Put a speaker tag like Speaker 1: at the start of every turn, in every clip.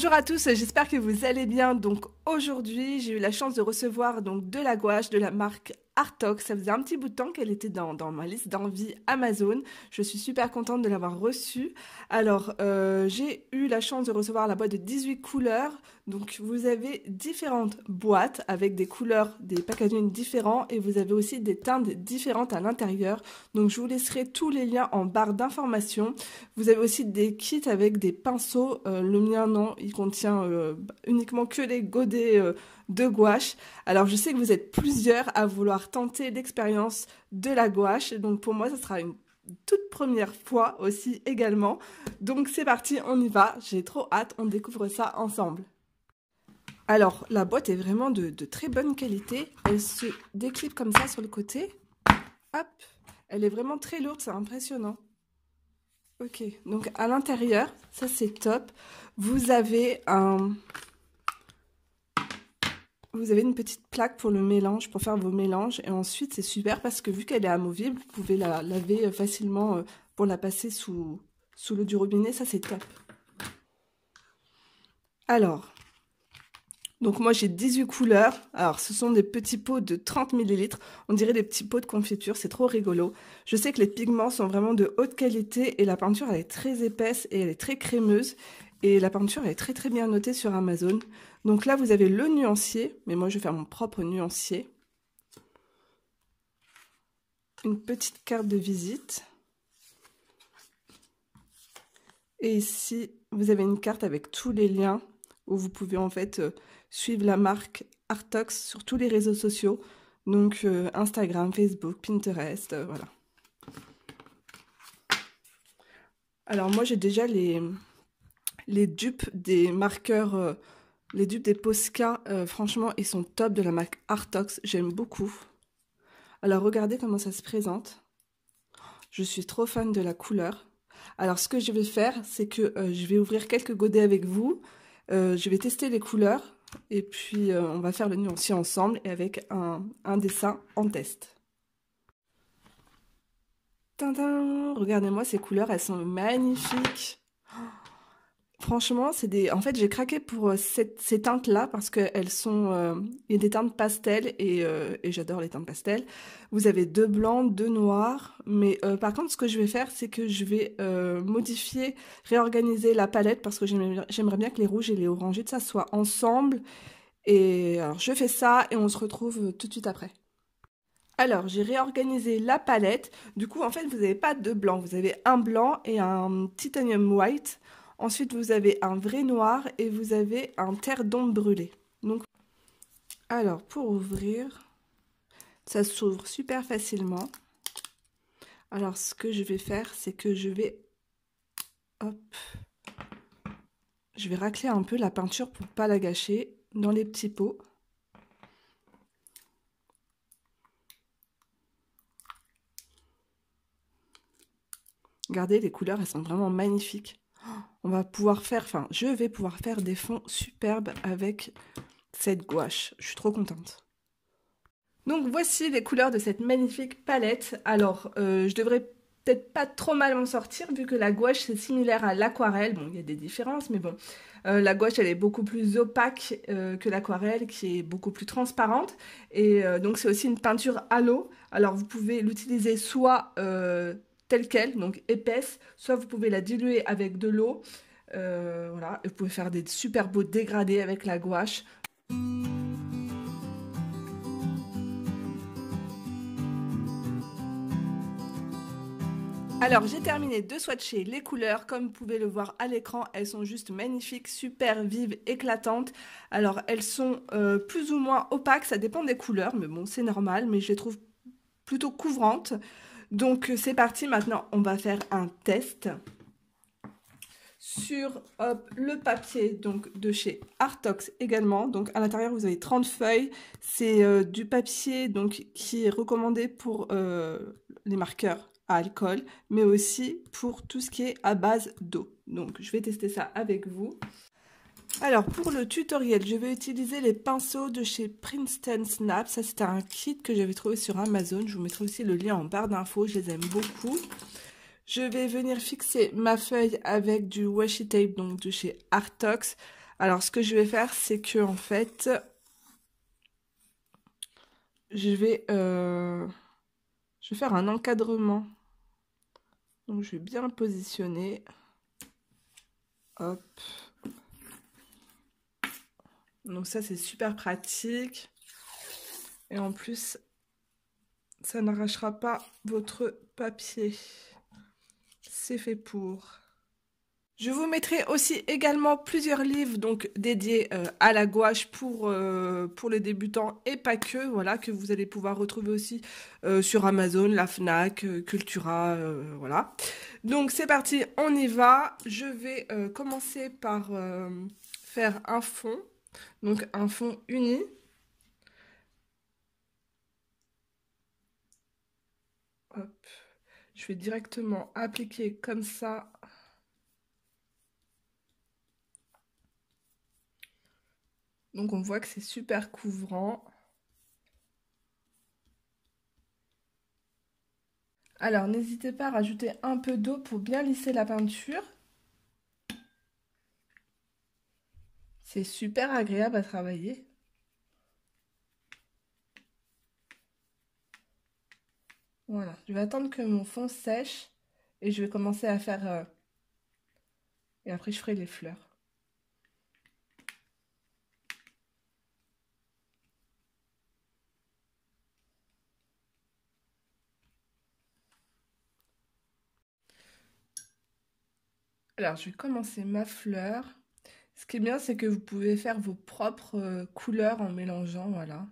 Speaker 1: Bonjour à tous, j'espère que vous allez bien. Donc aujourd'hui, j'ai eu la chance de recevoir donc de la gouache de la marque Artox. Ça faisait un petit bout de temps qu'elle était dans, ma liste d'envie Amazon. Je suis super contente de l'avoir reçue. Alors, euh, j'ai eu la chance de recevoir la boîte de 18 couleurs. Donc, vous avez différentes boîtes avec des couleurs, des packagings différents et vous avez aussi des teintes différentes à l'intérieur. Donc, je vous laisserai tous les liens en barre d'informations. Vous avez aussi des kits avec des pinceaux. Euh, le mien, non, il contient euh, uniquement que les godets de gouache. Alors je sais que vous êtes plusieurs à vouloir tenter l'expérience de la gouache, donc pour moi ce sera une toute première fois aussi également. Donc c'est parti, on y va, j'ai trop hâte, on découvre ça ensemble. Alors la boîte est vraiment de, très bonne qualité, elle se déclipe comme ça sur le côté. Hop, elle est vraiment très lourde, c'est impressionnant. Ok, donc à l'intérieur, ça c'est top. Vous avez un, vous avez une petite plaque pour le mélange, pour faire vos mélanges. Et ensuite, c'est super parce que vu qu'elle est amovible, vous pouvez la laver euh, facilement euh, pour la passer sous, sous l'eau du robinet. Ça, c'est top. Alors, donc moi, j'ai 18 couleurs. Alors, ce sont des petits pots de 30 ml. On dirait des petits pots de confiture. C'est trop rigolo. Je sais que les pigments sont vraiment de haute qualité et la peinture, elle est très épaisse et elle est très crémeuse. Et la peinture est très très bien notée sur Amazon. Donc là, vous avez le nuancier, mais moi je vais faire mon propre nuancier. Une petite carte de visite. Et ici, vous avez une carte avec tous les liens où vous pouvez en fait euh, suivre la marque Artox sur tous les réseaux sociaux. Donc euh, Instagram, Facebook, Pinterest, euh, voilà. Alors moi j'ai déjà les, les dupes des marqueurs, euh, les dupes des Posca, euh, franchement, ils sont top de la marque Artox. J'aime beaucoup. Alors, regardez comment ça se présente. Je suis trop fan de la couleur. Alors, ce que je vais faire, c'est que euh, je vais ouvrir quelques godets avec vous. je vais tester les couleurs. Et puis, on va faire le nuancier ensemble et avec un, dessin en test. Regardez-moi ces couleurs, elles sont magnifiques. Franchement, c'est des. En fait, j'ai craqué pour euh, ces teintes-là parce qu'elles sont. Euh, y a des teintes pastel euh, et, j'adore les teintes pastel. Vous avez deux blancs, deux noirs. Mais par contre, ce que je vais faire, c'est que je vais modifier, réorganiser la palette parce que j'aimerais bien que les rouges et les orangés de ça soient ensemble. Et alors, je fais ça et on se retrouve tout de suite après. Alors, j'ai réorganisé la palette. Du coup, en fait, vous n'avez pas deux blancs. Vous avez un blanc et un titanium white. Ensuite, vous avez un vrai noir et vous avez un terre d'ombre brûlé. Donc, alors, pour ouvrir, ça s'ouvre super facilement. Alors, ce que je vais faire, c'est que je vais... Je vais racler un peu la peinture pour pas la gâcher dans les petits pots. Regardez, les couleurs, elles sont vraiment magnifiques on va pouvoir faire, enfin, je vais pouvoir faire des fonds superbes avec cette gouache. Je suis trop contente. Donc voici les couleurs de cette magnifique palette. Alors, euh, je devrais peut-être pas trop mal en sortir vu que la gouache c'est similaire à l'aquarelle. Bon, il y a des différences, mais bon, euh, la gouache elle est beaucoup plus opaque euh, que l'aquarelle qui est beaucoup plus transparente. Et donc c'est aussi une peinture à l'eau. Alors vous pouvez l'utiliser soit telle quelle, donc épaisse. Soit vous pouvez la diluer avec de l'eau. Euh, voilà, et vous pouvez faire des super beaux dégradés avec la gouache. Alors j'ai terminé de swatcher les couleurs, comme vous pouvez le voir à l'écran, elles sont juste magnifiques, super vives, éclatantes. Alors elles sont euh, plus ou moins opaques, ça dépend des couleurs, mais bon c'est normal, mais je les trouve plutôt couvrantes. Donc euh, c'est parti, maintenant on va faire un test sur le papier donc de chez Artox également. Donc à l'intérieur vous avez 30 feuilles, c'est euh, du papier donc qui est recommandé pour euh, les marqueurs à alcool, mais aussi pour tout ce qui est à base d'eau. Donc je vais tester ça avec vous. Alors, pour le tutoriel, je vais utiliser les pinceaux de chez Princeton Snap. Ça, c'est un kit que j'avais trouvé sur Amazon. Je vous mettrai aussi le lien en barre d'infos. Je les aime beaucoup. Je vais venir fixer ma feuille avec du washi tape, donc de chez Artox. Alors, ce que je vais faire, c'est que, en fait, je vais, euh, je vais faire un encadrement. Donc, je vais bien positionner. Hop. Donc ça, c'est super pratique. Et en plus, ça n'arrachera pas votre papier. C'est fait pour. Je vous mettrai aussi également plusieurs livres donc dédiés euh, à la gouache pour, euh, pour les débutants et pas que, voilà, que vous allez pouvoir retrouver aussi euh, sur Amazon, la FNAC, Cultura, voilà. Donc c'est parti, on y va. Je vais commencer par faire un fond. Donc un fond uni. Je vais directement appliquer comme ça. Donc on voit que c'est super couvrant. Alors n'hésitez pas à rajouter un peu d'eau pour bien lisser la peinture. C'est super agréable à travailler. Voilà, je vais attendre que mon fond sèche et je vais commencer à faire... Euh, et après, je ferai les fleurs. Alors, je vais commencer ma fleur. Ce qui est bien, c'est que vous pouvez faire vos propres euh, couleurs en mélangeant, voilà.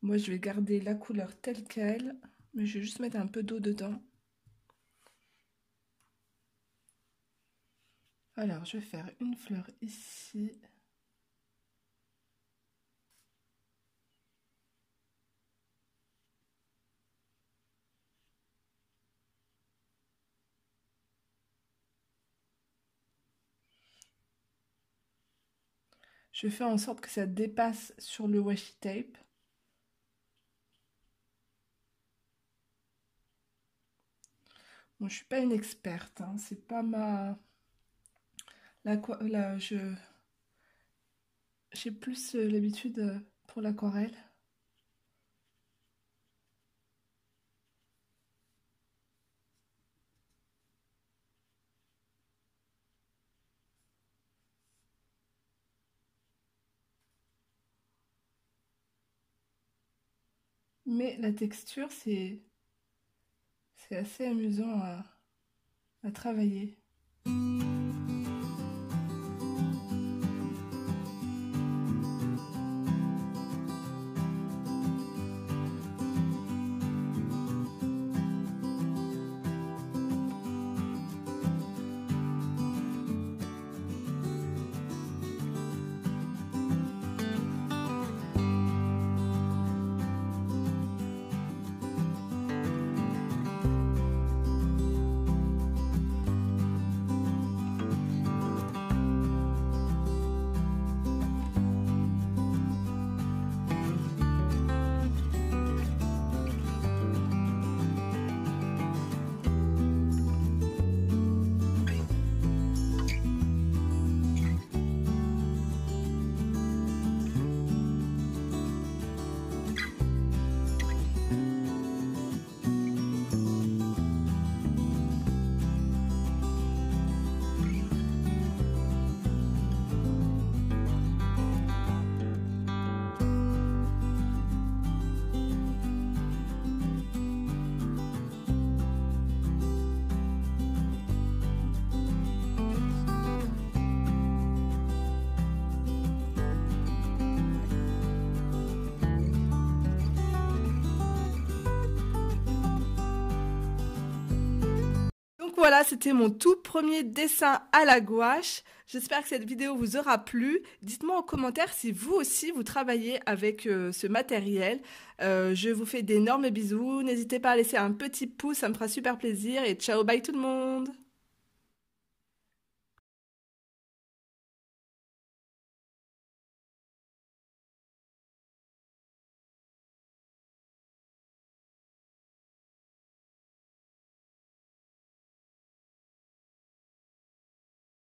Speaker 1: Moi, je vais garder la couleur telle qu'elle, mais je vais juste mettre un peu d'eau dedans. Alors, je vais faire une fleur ici. Je fais en sorte que ça dépasse sur le washi tape. Bon, je suis pas une experte, hein. c'est pas ma... La, la, je j'ai plus euh, l'habitude euh, pour l'aquarelle. Mais la texture, c'est assez amusant à, à travailler. voilà, c'était mon tout premier dessin à la gouache. J'espère que cette vidéo vous aura plu. Dites-moi en commentaire si vous aussi vous travaillez avec euh, ce matériel. Euh, je vous fais d'énormes bisous. N'hésitez pas à laisser un petit pouce, ça me fera super plaisir. Et ciao, bye tout le monde